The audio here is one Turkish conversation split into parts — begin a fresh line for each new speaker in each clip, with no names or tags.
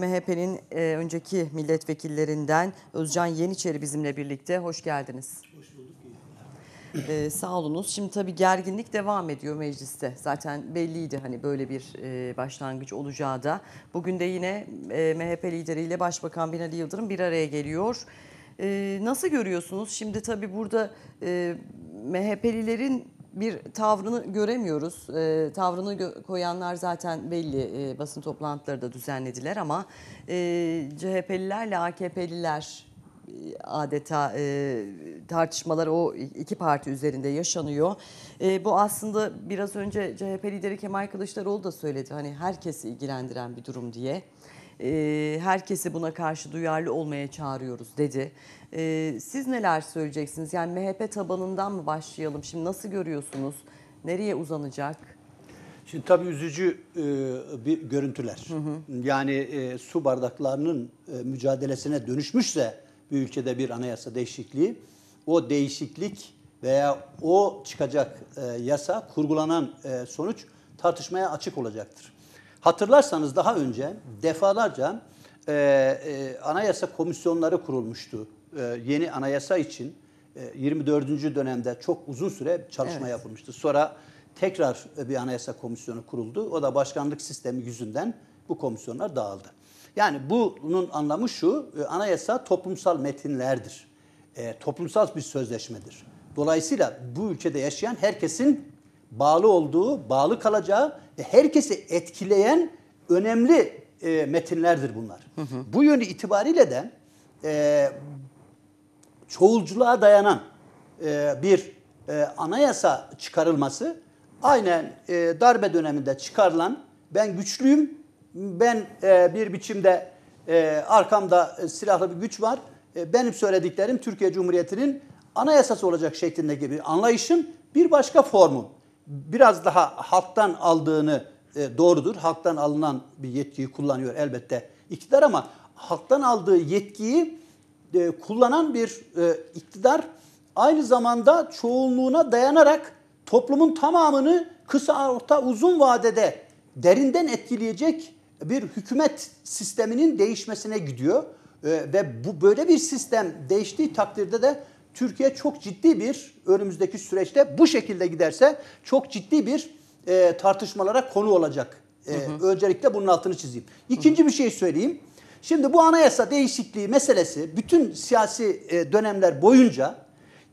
MHP'nin e, önceki milletvekillerinden Özcan Yeniçeri bizimle birlikte. Hoş geldiniz. Hoş bulduk. Ee, sağ Şimdi tabii gerginlik devam ediyor mecliste. Zaten belliydi hani böyle bir e, başlangıç olacağı da. Bugün de yine e, MHP lideriyle Başbakan Binali Yıldırım bir araya geliyor. E, nasıl görüyorsunuz? Şimdi tabii burada e, MHP'lilerin bir tavrını göremiyoruz. E, tavrını gö koyanlar zaten belli e, basın toplantıları da düzenlediler ama e, CHP'lilerle AKP'liler e, adeta e, tartışmalar o iki parti üzerinde yaşanıyor. E, bu aslında biraz önce CHP lideri Kemal Kılıçdaroğlu da söyledi. Hani herkesi ilgilendiren bir durum diye e, herkesi buna karşı duyarlı olmaya çağırıyoruz dedi. E, siz neler söyleyeceksiniz? Yani MHP tabanından mı başlayalım? Şimdi nasıl görüyorsunuz? Nereye uzanacak? Şimdi tabii
üzücü e, bir görüntüler. Hı hı. Yani e, su bardaklarının e, mücadelesine dönüşmüşse bir ülkede bir anayasa değişikliği, o değişiklik veya o çıkacak e, yasa, kurgulanan e, sonuç tartışmaya açık olacaktır. Hatırlarsanız daha önce defalarca e, e, anayasa komisyonları kurulmuştu. E, yeni anayasa için 24. E, dönemde çok uzun süre çalışma evet. yapılmıştı. Sonra tekrar bir anayasa komisyonu kuruldu. O da başkanlık sistemi yüzünden bu komisyonlar dağıldı. Yani bunun anlamı şu, e, anayasa toplumsal metinlerdir. E, toplumsal bir sözleşmedir. Dolayısıyla bu ülkede yaşayan herkesin bağlı olduğu, bağlı kalacağı ve herkesi etkileyen önemli e, metinlerdir bunlar. Hı hı. Bu yönü itibariyle de e, çoğulculuğa dayanan e, bir e, anayasa çıkarılması aynen e, darbe döneminde çıkarılan ben güçlüyüm, ben e, bir biçimde e, arkamda e, silahlı bir güç var, e, benim söylediklerim Türkiye Cumhuriyeti'nin anayasası olacak şeklindeki bir anlayışın bir başka formu biraz daha halktan aldığını e, doğrudur. Halktan alınan bir yetkiyi kullanıyor elbette iktidar ama halktan aldığı yetkiyi e, kullanan bir e, iktidar aynı zamanda çoğunluğuna dayanarak toplumun tamamını kısa orta uzun vadede derinden etkileyecek bir hükümet sisteminin değişmesine gidiyor. E, ve bu böyle bir sistem değiştiği takdirde de Türkiye çok ciddi bir önümüzdeki süreçte bu şekilde giderse çok ciddi bir e, tartışmalara konu olacak. E, hı hı. Öncelikle bunun altını çizeyim. İkinci hı hı. bir şey söyleyeyim. Şimdi bu anayasa değişikliği meselesi bütün siyasi e, dönemler boyunca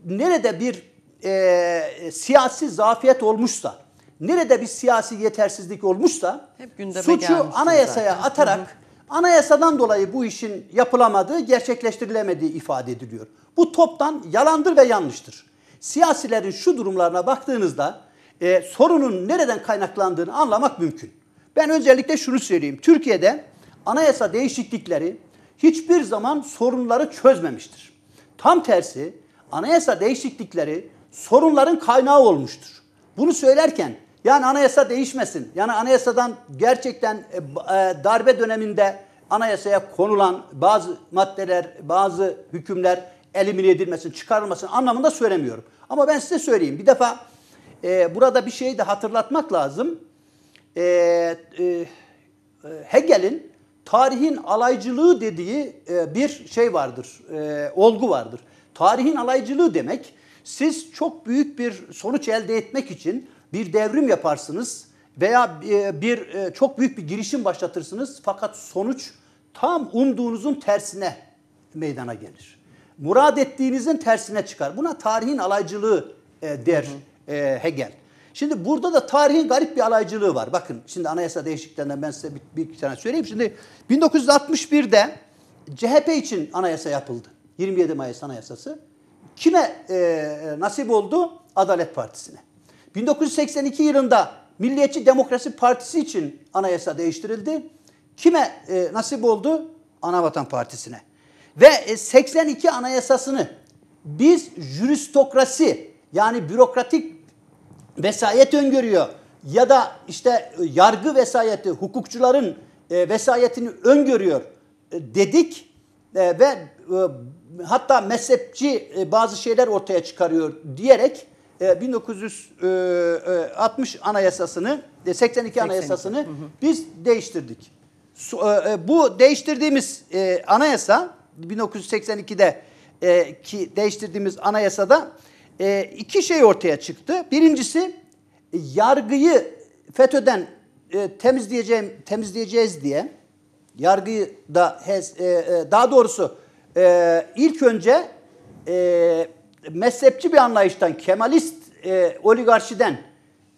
nerede bir e, siyasi zafiyet olmuşsa, nerede bir siyasi yetersizlik olmuşsa
Hep suçu anayasaya zaten. atarak... Hı
hı Anayasadan dolayı bu işin yapılamadığı, gerçekleştirilemediği ifade ediliyor. Bu toptan yalandır ve yanlıştır. Siyasilerin şu durumlarına baktığınızda e, sorunun nereden kaynaklandığını anlamak mümkün. Ben özellikle şunu söyleyeyim. Türkiye'de anayasa değişiklikleri hiçbir zaman sorunları çözmemiştir. Tam tersi anayasa değişiklikleri sorunların kaynağı olmuştur. Bunu söylerken yani anayasa değişmesin. Yani anayasadan gerçekten e, e, darbe döneminde anayasaya konulan bazı maddeler, bazı hükümler elimine edilmesin, çıkarılmasın anlamında söylemiyorum. Ama ben size söyleyeyim. Bir defa e, burada bir şeyi de hatırlatmak lazım. E, e, Hegel'in tarihin alaycılığı dediği e, bir şey vardır, e, olgu vardır. Tarihin alaycılığı demek siz çok büyük bir sonuç elde etmek için bir devrim yaparsınız veya e, bir e, çok büyük bir girişim başlatırsınız fakat sonuç tam umduğunuzun tersine meydana gelir. Murad ettiğinizin tersine çıkar. Buna tarihin alaycılığı e, der hı hı. Hegel. Şimdi burada da tarihin garip bir alaycılığı var. Bakın şimdi anayasa değişikliklerinden ben size bir, bir tane söyleyeyim. Şimdi 1961'de CHP için anayasa yapıldı. 27 Mayıs Anayasası. Kime e, nasip oldu? Adalet Partisi'ne. 1982 yılında Milliyetçi Demokrasi Partisi için anayasa değiştirildi. Kime e, nasip oldu? Anavatan Partisi'ne. Ve e, 82 anayasasını biz jüristokrasi yani bürokratik vesayet öngörüyor ya da işte e, yargı vesayeti, hukukçuların e, vesayetini öngörüyor e, dedik e, ve e, hatta mezhepçi e, bazı şeyler ortaya çıkarıyor diyerek 1960 e, e, e, anayasasını, 82 anayasasını 82. biz değiştirdik. Bu değiştirdiğimiz anayasa 1982'de ki değiştirdiğimiz anayasada iki şey ortaya çıktı. Birincisi yargıyı FETÖ'den temizleyeceğim temizleyeceğiz diye yargıyı da daha doğrusu ilk önce mezhepçi bir anlayıştan, Kemalist e, oligarşiden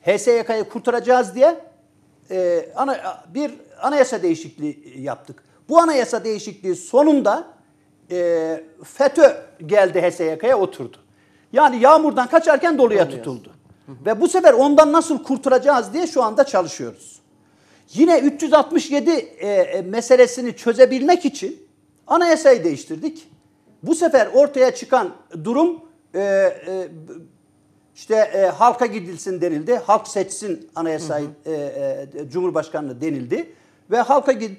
HSYK'yı kurtaracağız diye e, ana, bir anayasa değişikliği yaptık. Bu anayasa değişikliği sonunda e, FETÖ geldi HSYK'ya oturdu. Yani yağmurdan kaçarken doluya Oluyor. tutuldu. Hı hı. Ve bu sefer ondan nasıl kurtulacağız diye şu anda çalışıyoruz. Yine 367 e, e, meselesini çözebilmek için anayasayı değiştirdik. Bu sefer ortaya çıkan durum e, e, işte e, halka gidilsin denildi. Halk seçsin anayasayı hı hı. E, e, Cumhurbaşkanlığı denildi. Ve halka gid,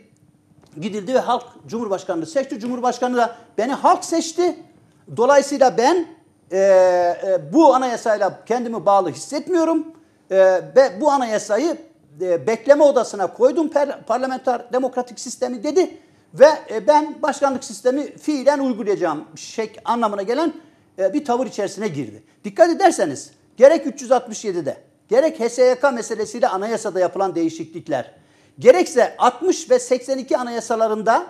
gidildi ve halk Cumhurbaşkanlığı seçti. Cumhurbaşkanı da beni halk seçti. Dolayısıyla ben e, e, bu anayasayla kendimi bağlı hissetmiyorum. E, ve bu anayasayı e, bekleme odasına koydum per, parlamenter demokratik sistemi dedi. Ve e, ben başkanlık sistemi fiilen uygulayacağım şey anlamına gelen e, bir tavır içerisine girdi. Dikkat ederseniz gerek 367'de gerek HSYK meselesiyle anayasada yapılan değişiklikler gerekse 60 ve 82 anayasalarında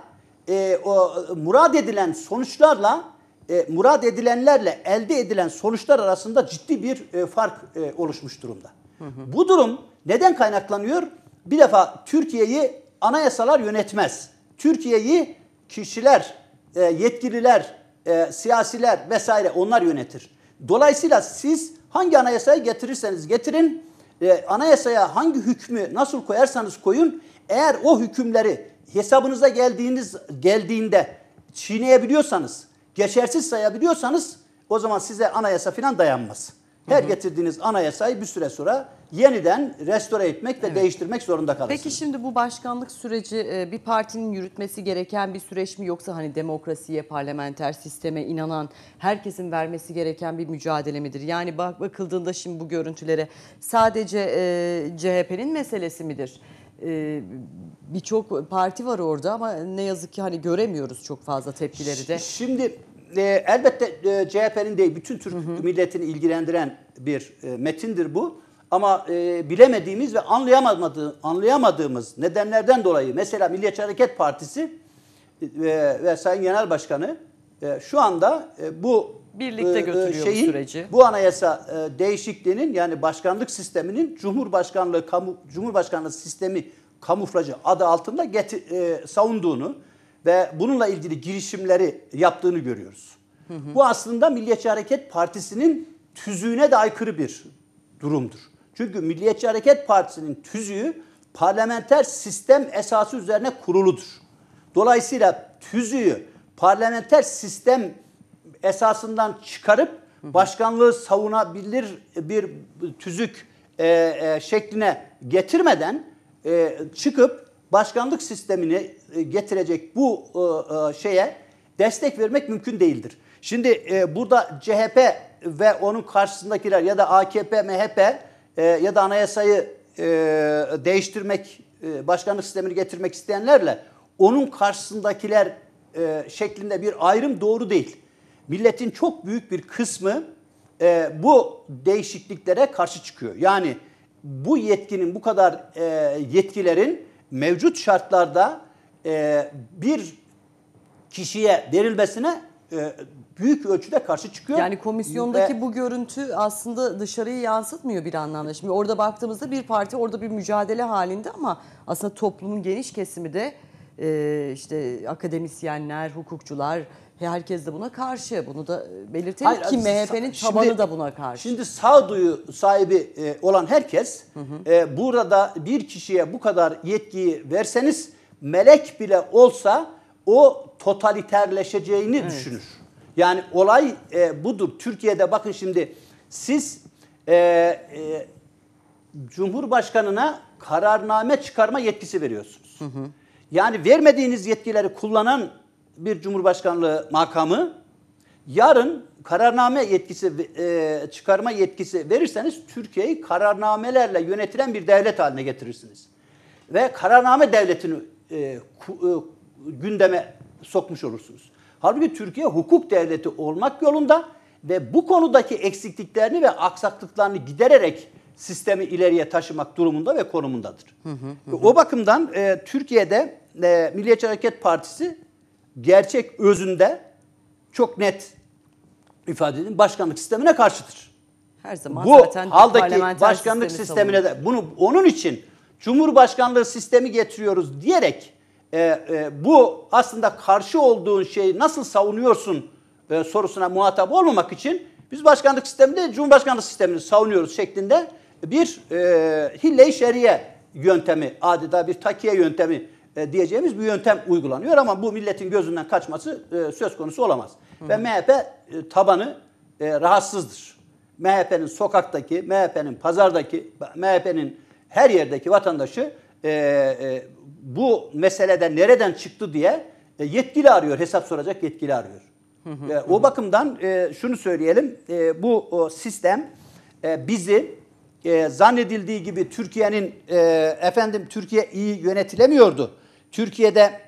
e, o, murad edilen sonuçlarla e, murad edilenlerle elde edilen sonuçlar arasında ciddi bir e, fark e, oluşmuş durumda. Hı hı. Bu durum neden kaynaklanıyor? Bir defa Türkiye'yi anayasalar yönetmez. Türkiye'yi kişiler, e, yetkililer, e, siyasiler vesaire onlar yönetir. Dolayısıyla siz hangi anayasayı getirirseniz getirin, e, anayasaya hangi hükmü nasıl koyarsanız koyun, eğer o hükümleri hesabınıza geldiğiniz geldiğinde çiğneyebiliyorsanız, geçersiz sayabiliyorsanız o zaman size anayasa falan dayanmaz. Her getirdiğiniz anayasayı bir süre sonra yeniden restore etmek ve evet. değiştirmek zorunda kalırsınız. Peki
şimdi bu başkanlık süreci e, bir partinin yürütmesi gereken bir süreç mi yoksa hani demokrasiye, parlamenter sisteme inanan herkesin vermesi gereken bir mücadele midir? Yani bak bakıldığında şimdi bu görüntülere sadece e, CHP'nin meselesi midir? Ee, birçok parti var orada ama ne yazık ki hani göremiyoruz çok fazla tepkileri de. Şimdi e, elbette e, CHP'nin değil bütün Türk hı hı. milletini
ilgilendiren bir e, metindir bu. Ama e, bilemediğimiz ve anlayamadığımız, anlayamadığımız nedenlerden dolayı mesela Milliyetçi Hareket Partisi e, ve Sayın Genel Başkanı e, şu anda e, bu birlikte e, e, götürüyor şeyin, bu süreci. Bu anayasa e, değişikliğinin yani başkanlık sisteminin Cumhurbaşkanlığı kamu, Cumhurbaşkanlığı sistemi kamuflajı adı altında getir, e, savunduğunu ve bununla ilgili girişimleri yaptığını görüyoruz. Hı hı. Bu aslında Milliyetçi Hareket Partisi'nin tüzüğüne de aykırı bir durumdur. Çünkü Milliyetçi Hareket Partisi'nin tüzüğü parlamenter sistem esası üzerine kuruludur. Dolayısıyla tüzüğü parlamenter sistem esasından çıkarıp başkanlığı savunabilir bir tüzük e, e, şekline getirmeden e, çıkıp başkanlık sistemini e, getirecek bu e, e, şeye destek vermek mümkün değildir. Şimdi burada CHP ve onun karşısındakiler ya da AKP, MHP ya da anayasayı değiştirmek, başkanlık sistemini getirmek isteyenlerle onun karşısındakiler şeklinde bir ayrım doğru değil. Milletin çok büyük bir kısmı bu değişikliklere karşı çıkıyor. Yani bu yetkinin, bu kadar yetkilerin mevcut şartlarda e, bir kişiye verilmesine e, büyük ölçüde karşı çıkıyor. Yani komisyondaki ve,
bu görüntü aslında dışarıyı yansıtmıyor bir anlamda. Şimdi orada baktığımızda bir parti orada bir mücadele halinde ama aslında toplumun geniş kesimi de e, işte akademisyenler, hukukçular, Herkes de buna karşı. Bunu da e, belirtelim Hayır, ki MHP'nin tabanı şimdi, da buna karşı.
Şimdi sağduyu sahibi e, olan herkes hı hı. E, burada bir kişiye bu kadar yetkiyi verseniz melek bile olsa o totaliterleşeceğini evet. düşünür. Yani olay e, budur. Türkiye'de bakın şimdi siz e, e, Cumhurbaşkanına kararname çıkarma yetkisi veriyorsunuz. Hı hı. Yani vermediğiniz yetkileri kullanan bir cumhurbaşkanlığı makamı yarın kararname yetkisi e, çıkarma yetkisi verirseniz Türkiye'yi kararnamelerle yönetilen bir devlet haline getirirsiniz. Ve kararname devletini e, ku, e, gündeme sokmuş olursunuz. Halbuki Türkiye hukuk devleti olmak yolunda ve bu konudaki eksikliklerini ve aksaklıklarını gidererek sistemi ileriye taşımak durumunda ve konumundadır. Hı hı hı. O bakımdan e, Türkiye'de e, Milliyetçi Hareket Partisi gerçek özünde çok net ifade edin. başkanlık sistemine karşıdır.
Her zaman bu zaten haldaki başkanlık sistemine
de bunu onun için Cumhurbaşkanlığı sistemi getiriyoruz diyerek e, e, bu aslında karşı olduğun şeyi nasıl savunuyorsun e, sorusuna muhatap olmamak için biz başkanlık sisteminde Cumhurbaşkanlığı sistemini savunuyoruz şeklinde bir e, hille-i şeriye yöntemi adeta bir takiye yöntemi e, diyeceğimiz bir yöntem uygulanıyor ama bu milletin gözünden kaçması e, söz konusu olamaz. Hı. Ve MHP tabanı e, rahatsızdır. MHP'nin sokaktaki, MHP'nin pazardaki, MHP'nin her yerdeki vatandaşı bu meselede nereden çıktı diye yetkili arıyor, hesap soracak yetkili arıyor. Hı hı, o bakımdan şunu söyleyelim, bu sistem bizi zannedildiği gibi Türkiye'nin efendim Türkiye iyi yönetilemiyordu. Türkiye'de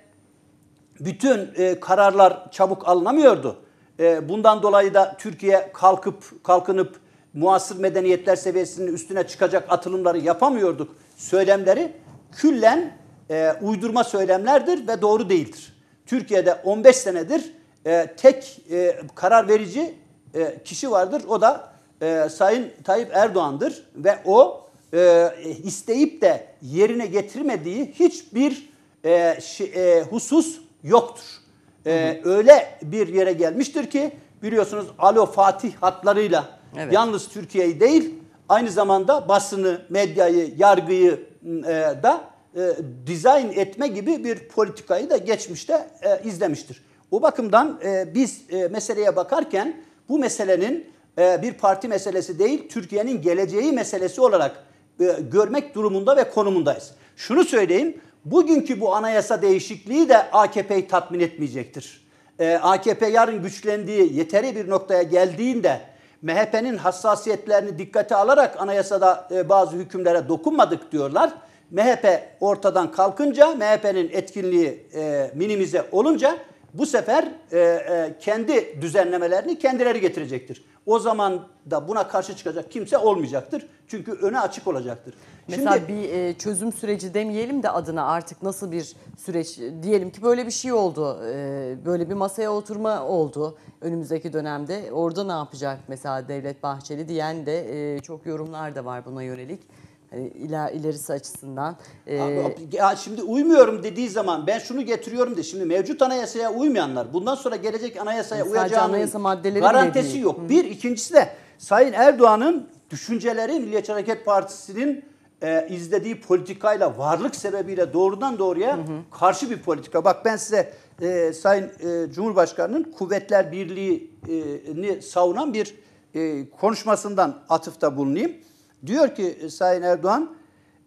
bütün e, kararlar çabuk alınamıyordu. E, bundan dolayı da Türkiye kalkıp kalkınıp muasır medeniyetler seviyesinin üstüne çıkacak atılımları yapamıyorduk. Söylemleri küllen e, uydurma söylemlerdir ve doğru değildir. Türkiye'de 15 senedir e, tek e, karar verici e, kişi vardır. O da e, Sayın Tayyip Erdoğan'dır ve o e, isteyip de yerine getirmediği hiçbir e, şi, e, husus yoktur. E, hı hı. Öyle bir yere gelmiştir ki biliyorsunuz Alo Fatih hatlarıyla evet. yalnız Türkiye'yi değil aynı zamanda basını, medyayı, yargıyı e, da e, dizayn etme gibi bir politikayı da geçmişte e, izlemiştir. O bakımdan e, biz e, meseleye bakarken bu meselenin e, bir parti meselesi değil, Türkiye'nin geleceği meselesi olarak e, görmek durumunda ve konumundayız. Şunu söyleyeyim, bugünkü bu anayasa değişikliği de AKP'yi tatmin etmeyecektir. Ee, AKP yarın güçlendiği yeteri bir noktaya geldiğinde MHP'nin hassasiyetlerini dikkate alarak anayasada e, bazı hükümlere dokunmadık diyorlar. MHP ortadan kalkınca, MHP'nin etkinliği e, minimize olunca bu sefer e, e, kendi düzenlemelerini kendileri getirecektir. O zaman da buna karşı çıkacak
kimse olmayacaktır. Çünkü öne açık olacaktır. Mesela Şimdi, bir e, çözüm süreci demeyelim de adına artık nasıl bir süreç diyelim ki böyle bir şey oldu. E, böyle bir masaya oturma oldu önümüzdeki dönemde. Orada ne yapacak mesela Devlet Bahçeli diyen de e, çok yorumlar da var buna yönelik. Hani iler, ilerisi açısından. E, Abi, şimdi uymuyorum dediği zaman ben şunu getiriyorum de şimdi mevcut anayasaya uymayanlar bundan
sonra gelecek anayasaya uyacağının anayasa garantisi yok. Hı. Bir ikincisi de Sayın Erdoğan'ın düşünceleri Milliyetçi Hareket Partisi'nin e, izlediği politikayla varlık sebebiyle doğrudan doğruya hı hı. karşı bir politika. Bak ben size e, Sayın e, Cumhurbaşkanı'nın Kuvvetler Birliği'ni savunan bir e, konuşmasından atıfta bulunayım. Diyor ki e, Sayın Erdoğan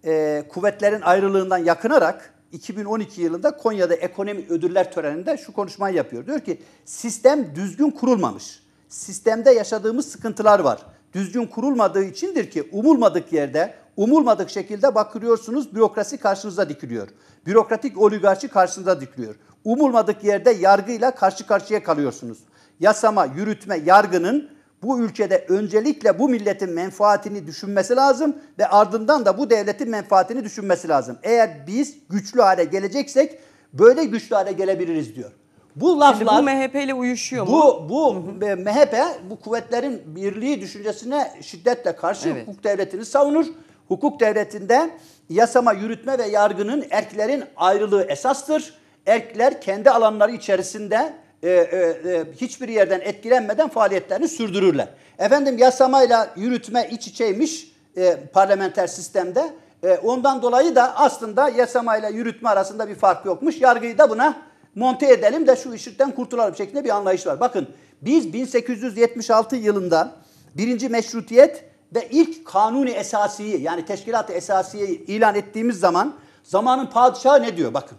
e, kuvvetlerin ayrılığından yakınarak 2012 yılında Konya'da ekonomi ödüller töreninde şu konuşmayı yapıyor. Diyor ki sistem düzgün kurulmamış. Sistemde yaşadığımız sıkıntılar var. Düzgün kurulmadığı içindir ki umulmadık yerde umulmadık şekilde bakıyorsunuz bürokrasi karşınıza dikiliyor. Bürokratik oligarşi karşınıza dikiliyor. Umulmadık yerde yargıyla karşı karşıya kalıyorsunuz. Yasama, yürütme, yargının bu ülkede öncelikle bu milletin menfaatini düşünmesi lazım ve ardından da bu devletin menfaatini düşünmesi lazım. Eğer biz güçlü hale geleceksek böyle güçlü hale gelebiliriz diyor. Bu laflar Şimdi bu
MHP ile uyuşuyor
bu, mu? Bu bu MHP bu kuvvetlerin birliği düşüncesine şiddetle karşı evet. hukuk devletini savunur. Hukuk devletinde yasama, yürütme ve yargının erklerin ayrılığı esastır. Erkler kendi alanları içerisinde e, e, e, hiçbir yerden etkilenmeden faaliyetlerini sürdürürler. Efendim yasamayla yürütme iç içeymiş e, parlamenter sistemde. E, ondan dolayı da aslında yasamayla yürütme arasında bir fark yokmuş. Yargıyı da buna monte edelim de şu ışıktan kurtulalım şeklinde bir anlayış var. Bakın biz 1876 yılında birinci meşrutiyet ve ilk kanuni esasiyi yani teşkilat esasiyi ilan ettiğimiz zaman zamanın padişahı ne diyor bakın.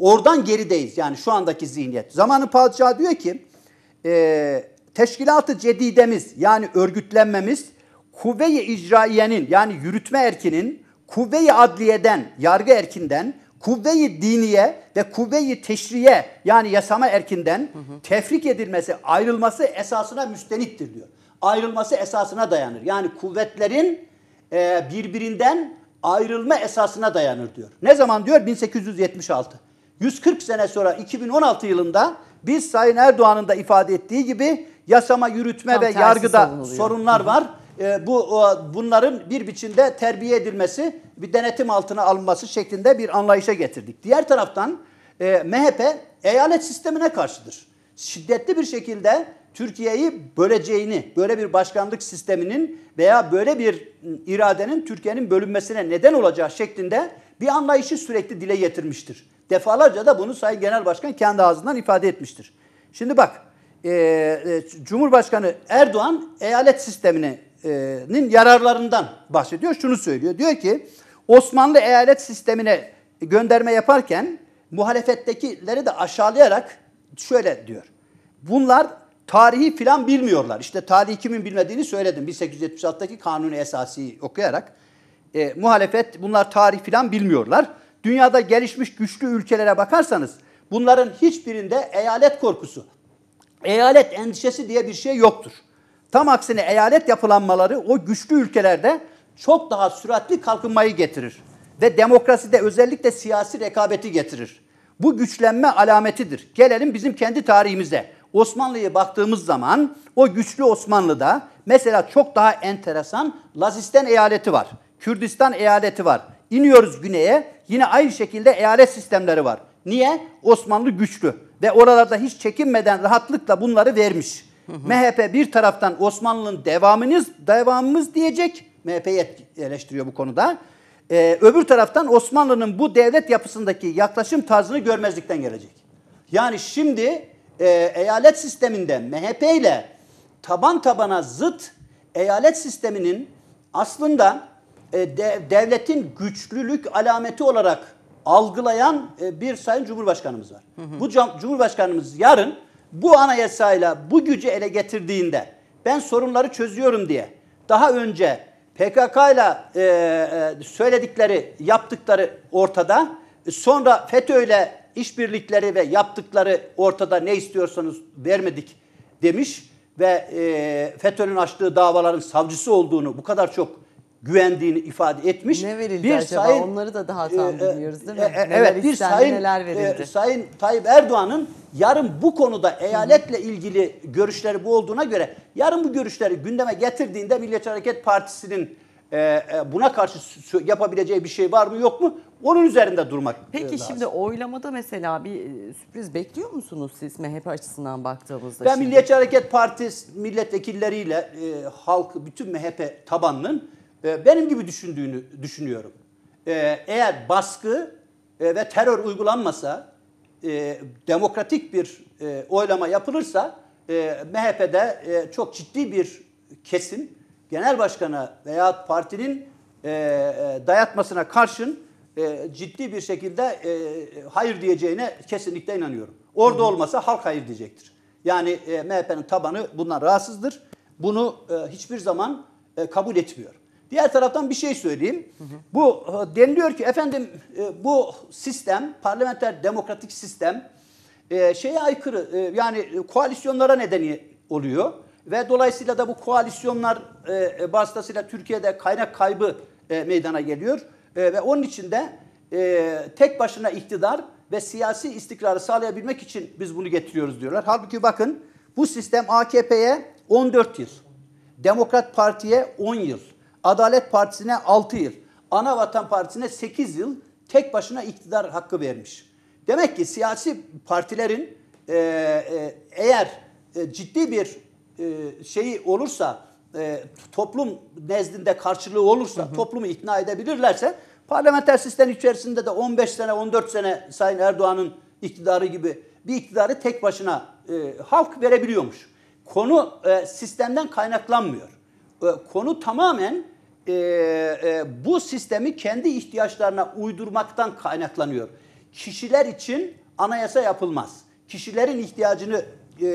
Oradan gerideyiz yani şu andaki zihniyet. Zamanın padişahı diyor ki e, teşkilat-ı cedidemiz yani örgütlenmemiz kuvve-i icraiyenin yani yürütme erkinin kuvve-i adliyeden yargı erkinden kuvve-i diniye ve kuvve-i teşriye yani yasama erkinden hı hı. tefrik edilmesi, ayrılması esasına müstenittir diyor ayrılması esasına dayanır. Yani kuvvetlerin e, birbirinden ayrılma esasına dayanır diyor. Ne zaman diyor? 1876. 140 sene sonra 2016 yılında biz Sayın Erdoğan'ın da ifade ettiği gibi yasama, yürütme Tam ve yargıda savunuluyor. sorunlar var. E, bu e, bunların bir biçimde terbiye edilmesi, bir denetim altına alınması şeklinde bir anlayışa getirdik. Diğer taraftan e, MHP eyalet sistemine karşıdır. Şiddetli bir şekilde Türkiye'yi böleceğini, böyle bir başkanlık sisteminin veya böyle bir iradenin Türkiye'nin bölünmesine neden olacağı şeklinde bir anlayışı sürekli dile getirmiştir. Defalarca da bunu Sayın Genel Başkan kendi ağzından ifade etmiştir. Şimdi bak, e, e, Cumhurbaşkanı Erdoğan eyalet sisteminin yararlarından bahsediyor. Şunu söylüyor, diyor ki Osmanlı eyalet sistemine gönderme yaparken muhalefettekileri de aşağılayarak şöyle diyor. Bunlar Tarihi filan bilmiyorlar. İşte tarihi kimin bilmediğini söyledim. 1876'daki kanuni esası okuyarak. E, muhalefet bunlar tarih filan bilmiyorlar. Dünyada gelişmiş güçlü ülkelere bakarsanız bunların hiçbirinde eyalet korkusu, eyalet endişesi diye bir şey yoktur. Tam aksine eyalet yapılanmaları o güçlü ülkelerde çok daha süratli kalkınmayı getirir ve demokraside özellikle siyasi rekabeti getirir. Bu güçlenme alametidir. Gelelim bizim kendi tarihimize. Osmanlı'ya baktığımız zaman o güçlü Osmanlı'da mesela çok daha enteresan Lazistan eyaleti var. Kürdistan eyaleti var. İniyoruz güneye yine aynı şekilde eyalet sistemleri var. Niye? Osmanlı güçlü ve oralarda hiç çekinmeden rahatlıkla bunları vermiş. Hı hı. MHP bir taraftan Osmanlı'nın devamınız, devamımız diyecek. MHP eleştiriyor bu konuda. Ee, öbür taraftan Osmanlı'nın bu devlet yapısındaki yaklaşım tarzını görmezlikten gelecek. Yani şimdi e, eyalet sisteminde MHP ile taban tabana zıt eyalet sisteminin aslında e, de, devletin güçlülük alameti olarak algılayan e, bir sayın cumhurbaşkanımız var. Hı hı. Bu cumhurbaşkanımız yarın bu anayasayla bu gücü ele getirdiğinde ben sorunları çözüyorum diye daha önce PKK ile e, e, söyledikleri yaptıkları ortada e, sonra FETÖ ile işbirlikleri ve yaptıkları ortada ne istiyorsanız vermedik demiş ve e, FETÖ'nün açtığı davaların savcısı olduğunu bu kadar çok güvendiğini ifade etmiş. Ne verildi bir acaba? Sayın, Onları
da daha e, tam e, bilmiyoruz değil mi? E, e, neler evet, bir sayın, neler e, verildi? E,
sayın Tayyip Erdoğan'ın yarın bu konuda eyaletle ilgili görüşleri bu olduğuna göre yarın bu görüşleri gündeme getirdiğinde Milliyetçi Hareket Partisi'nin e, buna karşı yapabileceği bir şey var mı yok mu? Onun üzerinde durmak Peki lazım. şimdi
oylamada mesela bir e, sürpriz bekliyor musunuz siz MHP açısından baktığımızda? Ben şimdi? Milliyetçi
Hareket Partisi milletvekilleriyle e, halkı bütün MHP tabanının e, benim gibi düşündüğünü düşünüyorum. E, eğer baskı e, ve terör uygulanmasa e, demokratik bir e, oylama yapılırsa e, MHP'de e, çok ciddi bir kesim genel başkana veya partinin e, e dayatmasına karşın e, ciddi bir şekilde e, hayır diyeceğine kesinlikle inanıyorum. Orada Hı-hı. olmasa halk hayır diyecektir. Yani e, MHP'nin tabanı bundan rahatsızdır. Bunu e, hiçbir zaman e, kabul etmiyor. Diğer taraftan bir şey söyleyeyim. Hı hı. Bu e, deniliyor ki efendim e, bu sistem, parlamenter demokratik sistem e, şeye aykırı e, yani e, koalisyonlara nedeni oluyor. Ve dolayısıyla da bu koalisyonlar e, vasıtasıyla Türkiye'de kaynak kaybı e, meydana geliyor. E, ve onun için de e, tek başına iktidar ve siyasi istikrarı sağlayabilmek için biz bunu getiriyoruz diyorlar. Halbuki bakın bu sistem AKP'ye 14 yıl, Demokrat Parti'ye 10 yıl, Adalet Partisi'ne 6 yıl, Ana Vatan Partisi'ne 8 yıl tek başına iktidar hakkı vermiş. Demek ki siyasi partilerin e, e, eğer e, ciddi bir e, şeyi olursa e, toplum nezdinde karşılığı olursa, hı hı. toplumu ikna edebilirlerse parlamenter sistem içerisinde de 15 sene, 14 sene Sayın Erdoğan'ın iktidarı gibi bir iktidarı tek başına e, halk verebiliyormuş. Konu e, sistemden kaynaklanmıyor. E, konu tamamen e, e, bu sistemi kendi ihtiyaçlarına uydurmaktan kaynaklanıyor. Kişiler için anayasa yapılmaz. Kişilerin ihtiyacını e,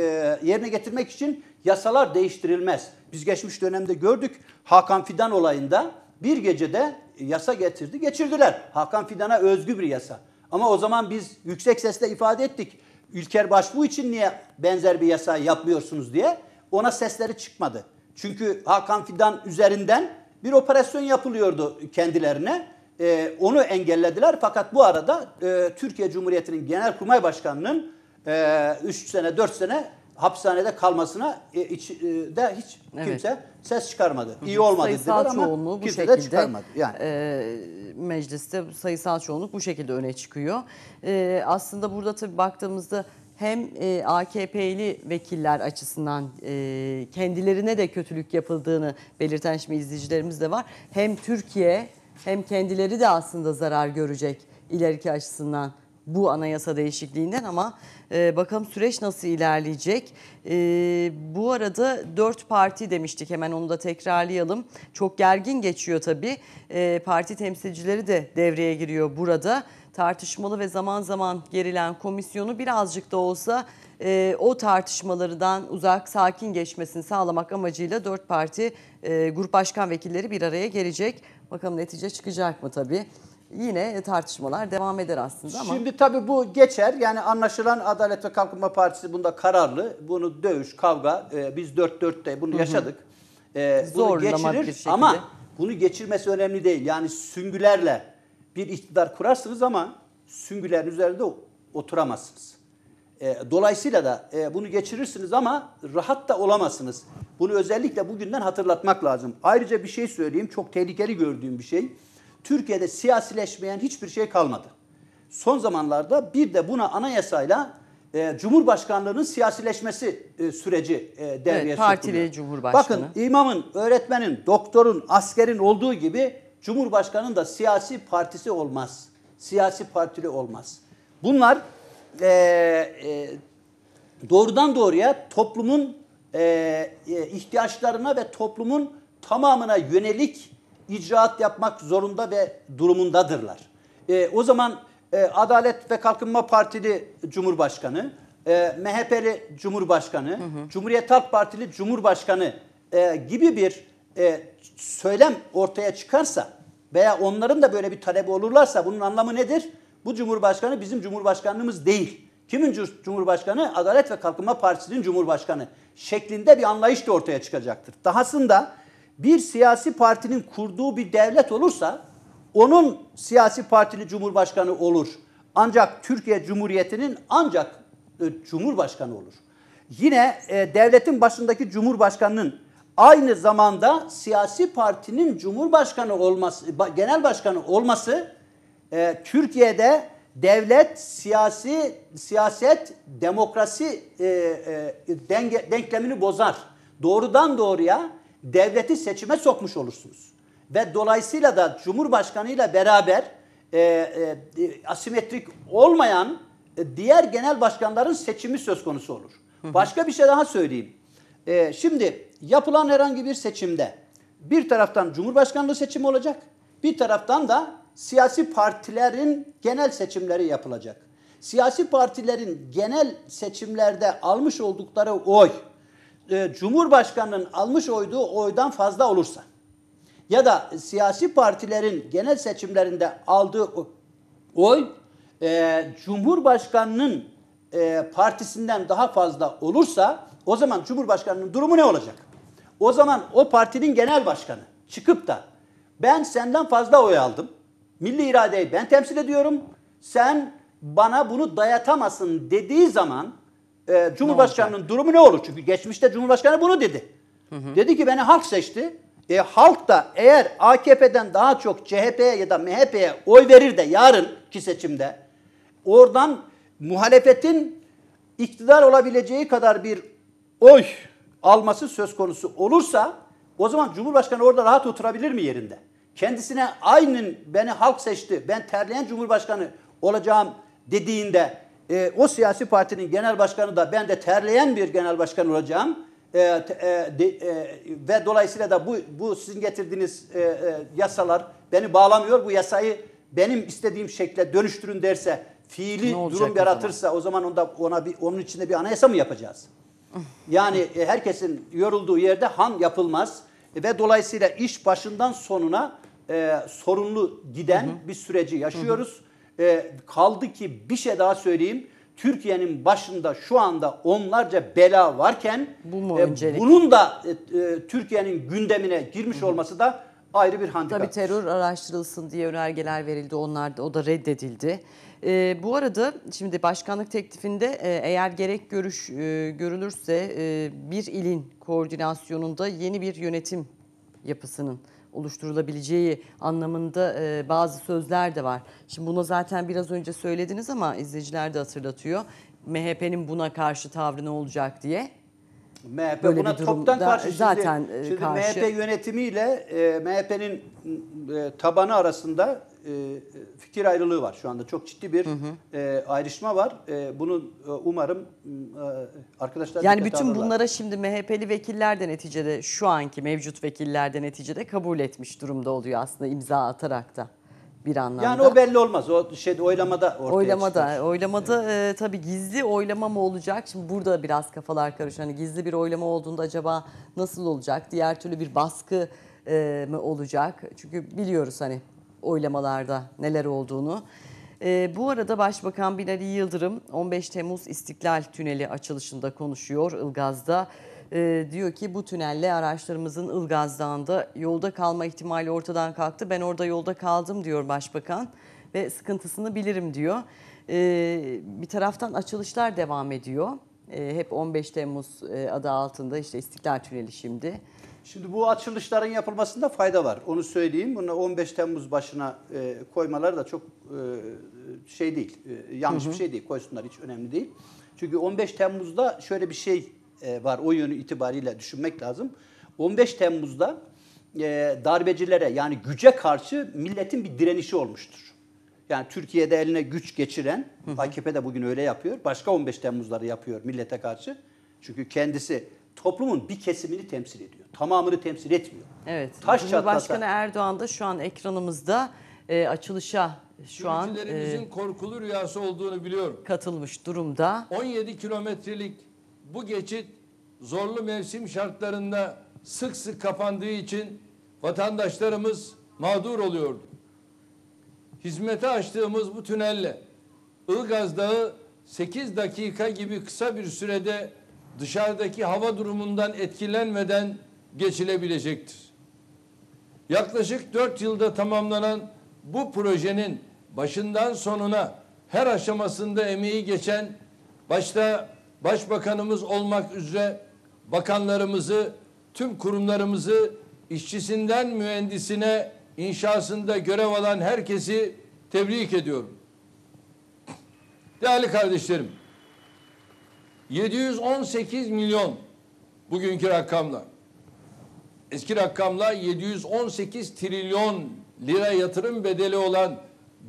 yerine getirmek için yasalar değiştirilmez. Biz geçmiş dönemde gördük Hakan Fidan olayında bir gecede yasa getirdi, geçirdiler. Hakan Fidan'a özgü bir yasa. Ama o zaman biz yüksek sesle ifade ettik. İlker Başbuğ için niye benzer bir yasa yapmıyorsunuz diye ona sesleri çıkmadı. Çünkü Hakan Fidan üzerinden bir operasyon yapılıyordu kendilerine. Ee, onu engellediler fakat bu arada e, Türkiye Cumhuriyeti'nin Genelkurmay Başkanı'nın 3 e, sene 4 sene hapishanede kalmasına e, iç, e, de hiç kimse evet. ses çıkarmadı. İyi olmadı sayısal dediler çoğunluğu ama bu kimse şekilde, de çıkarmadı.
Yani. E, mecliste sayısal çoğunluk bu şekilde öne çıkıyor. E, aslında burada tabii baktığımızda hem e, AKP'li vekiller açısından e, kendilerine de kötülük yapıldığını belirten şimdi izleyicilerimiz de var. Hem Türkiye hem kendileri de aslında zarar görecek ileriki açısından bu anayasa değişikliğinden ama e, bakalım süreç nasıl ilerleyecek. E, bu arada dört parti demiştik hemen onu da tekrarlayalım. Çok gergin geçiyor tabii. E, parti temsilcileri de devreye giriyor burada. Tartışmalı ve zaman zaman gerilen komisyonu birazcık da olsa e, o tartışmalardan uzak, sakin geçmesini sağlamak amacıyla dört parti e, grup başkan vekilleri bir araya gelecek. Bakalım netice çıkacak mı tabii yine tartışmalar devam eder aslında ama. Şimdi
tabii bu geçer. Yani anlaşılan Adalet ve Kalkınma Partisi bunda kararlı. Bunu dövüş, kavga. E, biz dört dörtte bunu yaşadık. E, bunu Zorlamak bir geçirir şekilde. ama bunu geçirmesi önemli değil. Yani süngülerle bir iktidar kurarsınız ama süngülerin üzerinde oturamazsınız. E, dolayısıyla da e, bunu geçirirsiniz ama rahat da olamazsınız. Bunu özellikle bugünden hatırlatmak lazım. Ayrıca bir şey söyleyeyim. Çok tehlikeli gördüğüm bir şey. Türkiye'de siyasileşmeyen hiçbir şey kalmadı. Son zamanlarda bir de buna anayasayla e, Cumhurbaşkanlığının siyasileşmesi e, süreci e, devreye evet, partili
Cumhurbaşkanı. Bakın
imamın, öğretmenin, doktorun, askerin olduğu gibi Cumhurbaşkanı'nın da siyasi partisi olmaz. Siyasi partili olmaz. Bunlar e, e, doğrudan doğruya toplumun e, e ihtiyaçlarına ve toplumun tamamına yönelik icraat yapmak zorunda ve durumundadırlar. E, o zaman e, Adalet ve Kalkınma Partili Cumhurbaşkanı, e, MHP'li Cumhurbaşkanı, hı hı. Cumhuriyet Halk Partili Cumhurbaşkanı e, gibi bir e, söylem ortaya çıkarsa veya onların da böyle bir talebi olurlarsa bunun anlamı nedir? Bu Cumhurbaşkanı bizim Cumhurbaşkanımız değil. Kimin Cumhurbaşkanı? Adalet ve Kalkınma Partisi'nin Cumhurbaşkanı şeklinde bir anlayış da ortaya çıkacaktır. Dahasında bir siyasi partinin kurduğu bir devlet olursa onun siyasi partili cumhurbaşkanı olur. Ancak Türkiye Cumhuriyeti'nin ancak e, cumhurbaşkanı olur. Yine e, devletin başındaki cumhurbaşkanının aynı zamanda siyasi partinin cumhurbaşkanı olması, genel başkanı olması e, Türkiye'de devlet, siyasi, siyaset, demokrasi e, e, denge, denklemini bozar. Doğrudan doğruya devleti seçime sokmuş olursunuz. Ve dolayısıyla da cumhurbaşkanıyla beraber e, e, asimetrik olmayan e, diğer genel başkanların seçimi söz konusu olur. Hı hı. Başka bir şey daha söyleyeyim. E, şimdi yapılan herhangi bir seçimde bir taraftan Cumhurbaşkanlığı seçimi olacak, bir taraftan da siyasi partilerin genel seçimleri yapılacak. Siyasi partilerin genel seçimlerde almış oldukları oy e, Cumhurbaşkanı'nın almış oyduğu oydan fazla olursa ya da siyasi partilerin genel seçimlerinde aldığı oy e, Cumhurbaşkanı'nın e, partisinden daha fazla olursa o zaman Cumhurbaşkanı'nın durumu ne olacak? O zaman o partinin genel başkanı çıkıp da ben senden fazla oy aldım. Milli iradeyi ben temsil ediyorum. Sen bana bunu dayatamasın dediği zaman e, Cumhurbaşkanı'nın durumu ne olur? Çünkü geçmişte Cumhurbaşkanı bunu dedi. Hı hı. Dedi ki beni halk seçti. E, halk da eğer AKP'den daha çok CHP'ye ya da MHP'ye oy verir de yarınki seçimde oradan muhalefetin iktidar olabileceği kadar bir oy alması söz konusu olursa o zaman Cumhurbaşkanı orada rahat oturabilir mi yerinde? Kendisine aynı beni halk seçti, ben terleyen Cumhurbaşkanı olacağım dediğinde e, o siyasi partinin genel başkanı da ben de terleyen bir genel başkan olacağım. E, e, de, e, ve dolayısıyla da bu, bu sizin getirdiğiniz e, e, yasalar beni bağlamıyor. Bu yasayı benim istediğim şekle dönüştürün derse fiili durum yaratırsa zaman? o zaman onda ona bir onun içinde bir anayasa mı yapacağız? Yani e, herkesin yorulduğu yerde ham yapılmaz e, ve dolayısıyla iş başından sonuna e, sorunlu giden hı hı. bir süreci yaşıyoruz. Hı hı. E, kaldı ki bir şey daha söyleyeyim. Türkiye'nin başında şu anda onlarca bela varken Bu e, bunun da e, e Türkiye'nin gündemine girmiş Hı. olması
da ayrı bir handikap. Tabii terör araştırılsın diye önergeler verildi. Onlar da, o da reddedildi. E, bu arada şimdi başkanlık teklifinde e, eğer gerek görüş e, görülürse e, bir ilin koordinasyonunda yeni bir yönetim yapısının oluşturulabileceği anlamında e, bazı sözler de var. Şimdi buna zaten biraz önce söylediniz ama izleyiciler de hatırlatıyor. MHP'nin buna karşı tavrı ne olacak diye.
MHP Böyle buna toptan karşı şimdi, şimdi e, karşı. MHP
yönetimiyle
e, MHP'nin e, tabanı arasında e, fikir ayrılığı var şu anda. Çok ciddi bir hı hı. E, ayrışma var. E, bunu e, umarım e, arkadaşlar Yani bütün alırlar. bunlara
şimdi MHP'li vekiller de neticede şu anki mevcut vekiller de neticede kabul etmiş durumda oluyor aslında imza atarak da bir anlamda. Yani o
belli olmaz. O şey oylamada ortaya Oylamada, çıkar.
oylamada evet. e, tabii gizli oylama mı olacak? Şimdi burada biraz kafalar karışıyor. Hani gizli bir oylama olduğunda acaba nasıl olacak? Diğer türlü bir baskı e, mı olacak? Çünkü biliyoruz hani oylamalarda neler olduğunu. E, bu arada Başbakan Binali Yıldırım 15 Temmuz İstiklal Tüneli açılışında konuşuyor Ilgaz'da. E, diyor ki bu tünelle araçlarımızın Ilgaz Dağı'nda yolda kalma ihtimali ortadan kalktı. Ben orada yolda kaldım diyor Başbakan ve sıkıntısını bilirim diyor. E, bir taraftan açılışlar devam ediyor. E, hep 15 Temmuz e, adı altında işte İstiklal Tüneli şimdi. Şimdi bu açılışların yapılmasında fayda var.
Onu söyleyeyim. Bunu 15 Temmuz başına e, koymaları da çok e, şey değil. E, yanlış hı hı. bir şey değil. Koysunlar hiç önemli değil. Çünkü 15 Temmuz'da şöyle bir şey e, var. O yönü itibariyle düşünmek lazım. 15 Temmuz'da e, darbecilere yani güce karşı milletin bir direnişi olmuştur. Yani Türkiye'de eline güç geçiren, hı hı. AKP de bugün öyle yapıyor. Başka 15 Temmuz'ları yapıyor millete karşı. Çünkü kendisi toplumun bir kesimini temsil ediyor tamamını temsil etmiyor. Evet. Taş
Cumhurbaşkanı çatlasa, Erdoğan da şu an ekranımızda e, açılışa şu an e,
korkulu rüyası olduğunu biliyorum. katılmış durumda. 17 kilometrelik bu geçit zorlu mevsim şartlarında sık sık kapandığı için vatandaşlarımız mağdur oluyordu. Hizmete açtığımız bu tünelle Ilgaz Dağı 8 dakika gibi kısa bir sürede dışarıdaki hava durumundan etkilenmeden geçilebilecektir. Yaklaşık 4 yılda tamamlanan bu projenin başından sonuna her aşamasında emeği geçen başta başbakanımız olmak üzere bakanlarımızı, tüm kurumlarımızı işçisinden mühendisine inşasında görev alan herkesi tebrik ediyorum. Değerli kardeşlerim, 718 milyon bugünkü rakamla eski rakamla 718 trilyon lira yatırım bedeli olan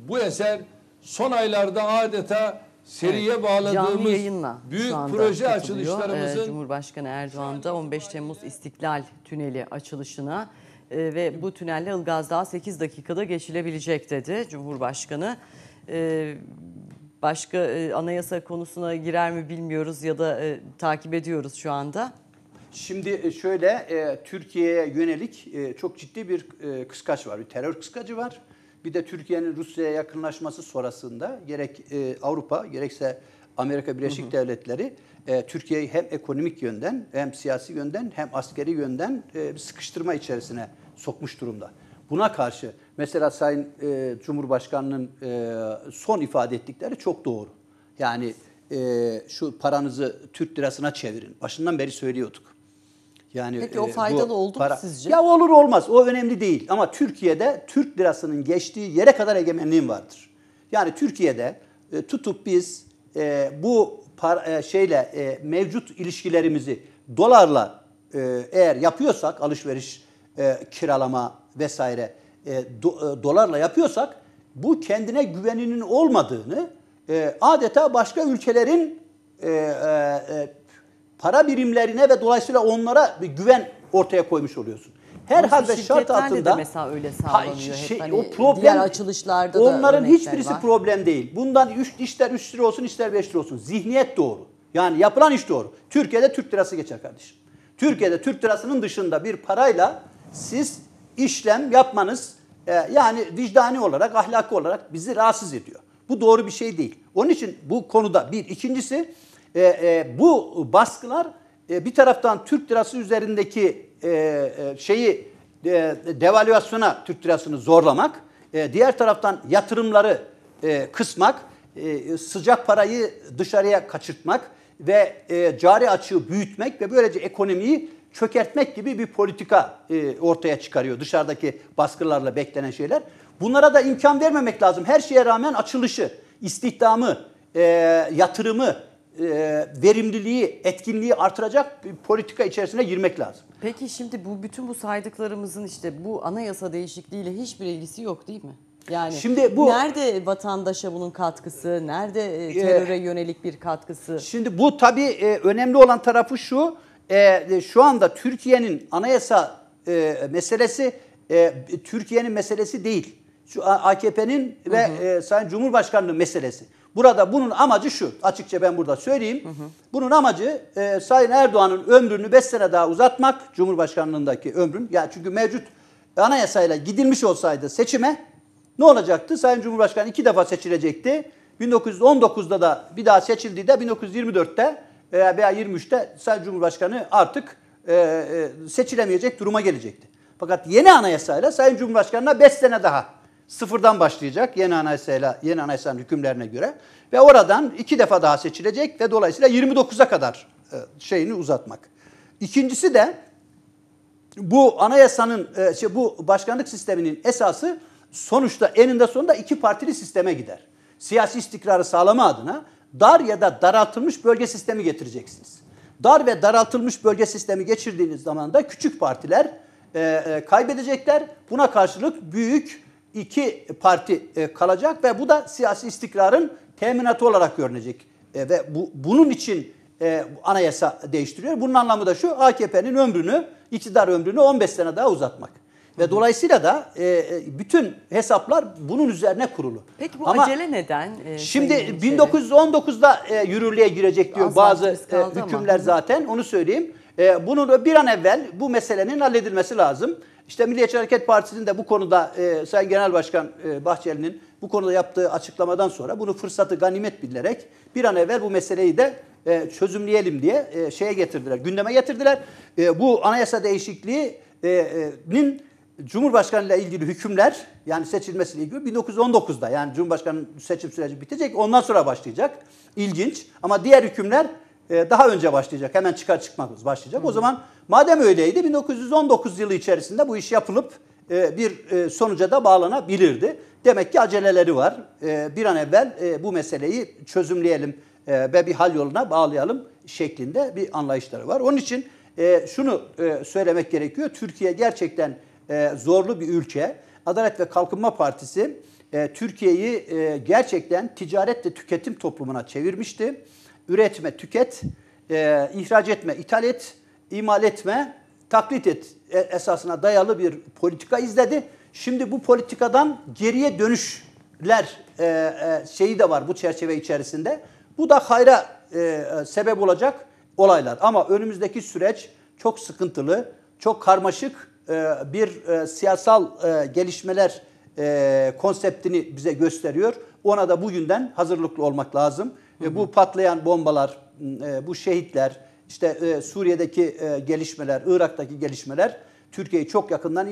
bu eser son aylarda adeta seriye evet, bağladığımız büyük proje açılışlarımızın ee,
Cumhurbaşkanı Erdoğan'da 15 Temmuz İstiklal Tüneli açılışına e, ve bu tünelle Ilgaz daha 8 dakikada geçilebilecek dedi Cumhurbaşkanı. E, başka e, anayasa konusuna girer mi bilmiyoruz ya da e, takip ediyoruz şu anda.
Şimdi e, şöyle e, Türkiye'ye yönelik e, çok ciddi bir e, kıskaç var. Bir terör kıskacı var. Bir de Türkiye'nin Rusya'ya yakınlaşması sonrasında gerek e, Avrupa gerekse Amerika Birleşik hı hı. Devletleri Türkiye'yi hem ekonomik yönden hem siyasi yönden hem askeri yönden bir sıkıştırma içerisine sokmuş durumda. Buna karşı mesela Sayın e, Cumhurbaşkanı'nın son ifade ettikleri çok doğru. Yani şu paranızı Türk lirasına çevirin. Başından beri söylüyorduk. Yani Peki o e, faydalı oldu para... mu sizce? Ya olur olmaz o önemli değil ama Türkiye'de Türk lirasının geçtiği yere kadar egemenliğim vardır. Yani Türkiye'de e, tutup biz e, bu para, e, şeyle e, mevcut ilişkilerimizi dolarla e, eğer yapıyorsak alışveriş, e, kiralama vesaire e, do, e, dolarla yapıyorsak bu kendine güveninin olmadığını e, adeta başka ülkelerin e, e, e para birimlerine ve dolayısıyla onlara bir güven ortaya koymuş oluyorsun. Her halde şart altında de
mesela öyle sağlanıyor. Şey, ha, şey, hani o problem diğer açılışlarda da onların hiçbirisi var.
problem değil. Bundan üç, işler 3 lira olsun işler 5 lira olsun. Zihniyet doğru. Yani yapılan iş doğru. Türkiye'de Türk lirası geçer kardeşim. Türkiye'de Türk lirasının dışında bir parayla siz işlem yapmanız e, yani vicdani olarak, ahlaki olarak bizi rahatsız ediyor. Bu doğru bir şey değil. Onun için bu konuda bir. ikincisi e, e, bu baskılar e, bir taraftan Türk lirası üzerindeki e, e, şeyi e, devalüasyona Türk lirasını zorlamak, e, diğer taraftan yatırımları e, kısmak, e, sıcak parayı dışarıya kaçırtmak ve e, cari açığı büyütmek ve böylece ekonomiyi çökertmek gibi bir politika e, ortaya çıkarıyor dışarıdaki baskılarla beklenen şeyler. Bunlara da imkan vermemek lazım. Her şeye rağmen açılışı, istihdamı, e, yatırımı, e, verimliliği, etkinliği artıracak bir politika içerisine girmek lazım.
Peki şimdi bu bütün bu saydıklarımızın işte bu anayasa değişikliğiyle hiçbir ilgisi yok değil mi? Yani şimdi bu nerede vatandaşa bunun katkısı, nerede e, e, teröre e, yönelik bir katkısı? Şimdi bu tabii e, önemli olan
tarafı şu, e, e şu anda Türkiye'nin anayasa e, meselesi e, Türkiye'nin meselesi değil. AKP'nin ve hı hı. E, Sayın Cumhurbaşkanlığı meselesi. Burada bunun amacı şu. Açıkça ben burada söyleyeyim. Hı hı. Bunun amacı e, Sayın Erdoğan'ın ömrünü 5 sene daha uzatmak. Cumhurbaşkanlığındaki ömrün. Ya çünkü mevcut anayasayla gidilmiş olsaydı seçime ne olacaktı? Sayın Cumhurbaşkanı iki defa seçilecekti. 1919'da da bir daha seçildi de 1924'te veya, veya 23'te Sayın Cumhurbaşkanı artık e, e, seçilemeyecek duruma gelecekti. Fakat yeni anayasayla Sayın Cumhurbaşkanı'na 5 sene daha sıfırdan başlayacak yeni anayasayla yeni anayasanın hükümlerine göre ve oradan iki defa daha seçilecek ve dolayısıyla 29'a kadar e, şeyini uzatmak. İkincisi de bu anayasanın e, şey, bu başkanlık sisteminin esası sonuçta eninde sonunda iki partili sisteme gider. Siyasi istikrarı sağlama adına dar ya da daraltılmış bölge sistemi getireceksiniz. Dar ve daraltılmış bölge sistemi geçirdiğiniz zaman da küçük partiler e, e, kaybedecekler. Buna karşılık büyük iki parti e, kalacak ve bu da siyasi istikrarın teminatı olarak görünecek. E, ve bu, bunun için e, anayasa değiştiriyor. Bunun anlamı da şu AKP'nin ömrünü, iktidar ömrünü 15 sene daha uzatmak. Ve dolayısıyla da e, e, bütün hesaplar bunun üzerine kurulu.
Peki bu Ama acele neden? E, şimdi
1919'da e, yürürlüğe girecek diyor Az bazı e, hükümler ama. zaten onu söyleyeyim. E, bunun bir an evvel bu meselenin halledilmesi lazım. İşte Milliyetçi Hareket Partisi'nin de bu konuda e, Sayın Genel Başkan e, Bahçeli'nin bu konuda yaptığı açıklamadan sonra bunu fırsatı ganimet bilerek bir an evvel bu meseleyi de e, çözümleyelim diye e, şeye getirdiler, gündeme getirdiler. E, bu anayasa değişikliğinin Cumhurbaşkanı ile ilgili hükümler yani seçilmesiyle ilgili 1919'da yani Cumhurbaşkanı seçim süreci bitecek ondan sonra başlayacak. İlginç ama diğer hükümler ee, daha önce başlayacak. Hemen çıkar çıkmaz başlayacak. Hı. O zaman madem öyleydi 1919 yılı içerisinde bu iş yapılıp e, bir e, sonuca da bağlanabilirdi. Demek ki aceleleri var. E, bir an evvel bu meseleyi çözümleyelim ve bir hal yoluna bağlayalım şeklinde bir anlayışları var. Onun için şunu söylemek gerekiyor. Türkiye gerçekten zorlu bir ülke. Adalet ve Kalkınma Partisi Türkiye'yi gerçekten ticaretle tüketim toplumuna çevirmişti üretme, tüket, e, ihraç etme, ithal et, imal etme, taklit et e, esasına dayalı bir politika izledi. Şimdi bu politikadan geriye dönüşler e, e, şeyi de var bu çerçeve içerisinde. Bu da hayra e, e, sebep olacak olaylar. Ama önümüzdeki süreç çok sıkıntılı, çok karmaşık e, bir e, siyasal e, gelişmeler e, konseptini bize gösteriyor. Ona da bugünden hazırlıklı olmak lazım. E, bu patlayan bombalar, e, bu şehitler, işte e, Suriye'deki e, gelişmeler, Irak'taki gelişmeler Türkiye'yi çok yakından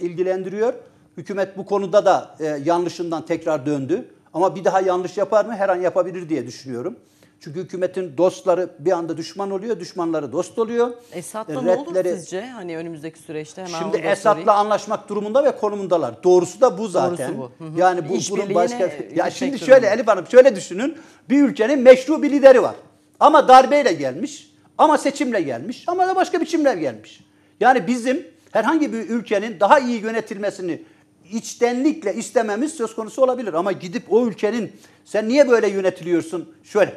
ilgilendiriyor. Hükümet bu konuda da yanlışından tekrar döndü. Ama bir daha yanlış yapar mı? Her an yapabilir diye düşünüyorum. Çünkü hükümetin dostları bir anda düşman oluyor, düşmanları dost oluyor.
Esad'la Redleri... ne olur sizce? Hani önümüzdeki süreçte hemen Şimdi Esad'la
anlaşmak durumunda ve konumundalar. Doğrusu da bu zaten. Doğrusu bu. Hı hı. Yani bu bunun başka Ya şimdi şöyle durumda. Elif Hanım şöyle düşünün. Bir ülkenin meşru bir lideri var. Ama darbeyle gelmiş, ama seçimle gelmiş, ama da başka biçimle gelmiş. Yani bizim herhangi bir ülkenin daha iyi yönetilmesini içtenlikle istememiz söz konusu olabilir. Ama gidip o ülkenin sen niye böyle yönetiliyorsun? Şöyle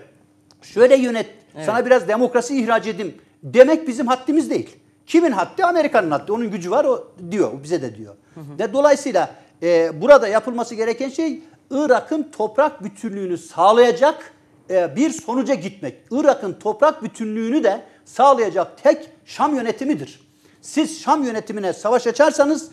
şöyle yönet, evet. sana biraz demokrasi ihraç edeyim demek bizim haddimiz değil. Kimin haddi? Amerika'nın haddi. Onun gücü var o diyor, bize de diyor. Hı hı. Ve dolayısıyla e, burada yapılması gereken şey Irak'ın toprak bütünlüğünü sağlayacak e, bir sonuca gitmek. Irak'ın toprak bütünlüğünü de sağlayacak tek Şam yönetimidir. Siz Şam yönetimine savaş açarsanız,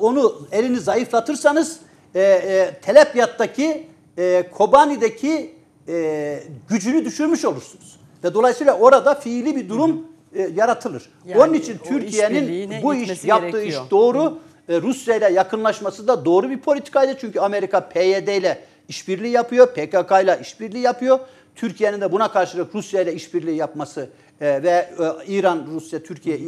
onu elini zayıflatırsanız e, e, Telepyat'taki, e, Kobani'deki e, gücünü düşürmüş olursunuz. Ve dolayısıyla orada fiili bir durum e, yaratılır. Yani Onun için Türkiye'nin bu iş yaptığı gerekiyor. iş doğru. Hı. E, Rusya ile yakınlaşması da doğru bir politikaydı. Çünkü Amerika PYD ile işbirliği yapıyor, PKK ile işbirliği yapıyor. Türkiye'nin de buna karşılık Rusya ile işbirliği yapması e, ve e, İran Rusya Türkiye e,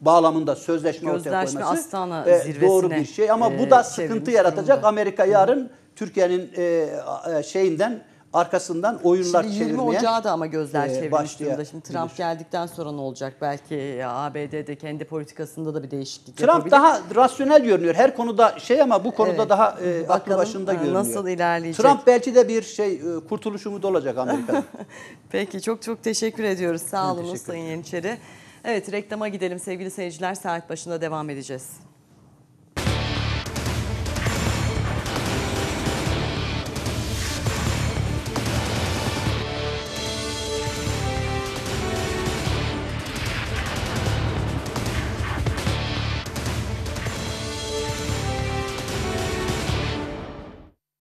bağlamında sözleşme Gözleşme ortaya koyması Astana e, doğru bir şey ama e, bu da e, sıkıntı yaratacak. Durumda. Amerika yarın Türkiye'nin e, e, şeyinden arkasından oyunlar şimdi 20 çevirmeye Ocağı da ama gözler e, çevirmiş durumda. Şimdi Trump bilir.
geldikten sonra ne olacak? Belki ABD'de kendi politikasında da bir değişiklik Trump yapabilir. daha
rasyonel görünüyor. Her konuda şey ama bu konuda evet. daha e, aklı başında e, görünüyor. Nasıl ilerleyecek? Trump belki de bir şey e,
kurtuluş umudu olacak Amerika'da. Peki çok çok teşekkür ediyoruz. Sağ olun Sayın Yeniçeri. Evet reklama gidelim sevgili seyirciler. Saat başında devam edeceğiz.